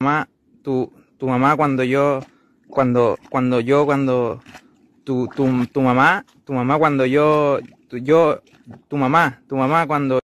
mamá, tu, tu mamá cuando yo, cuando, cuando yo, cuando, tu, tu, tu mamá, tu mamá cuando yo, yo, tu mamá, tu mamá cuando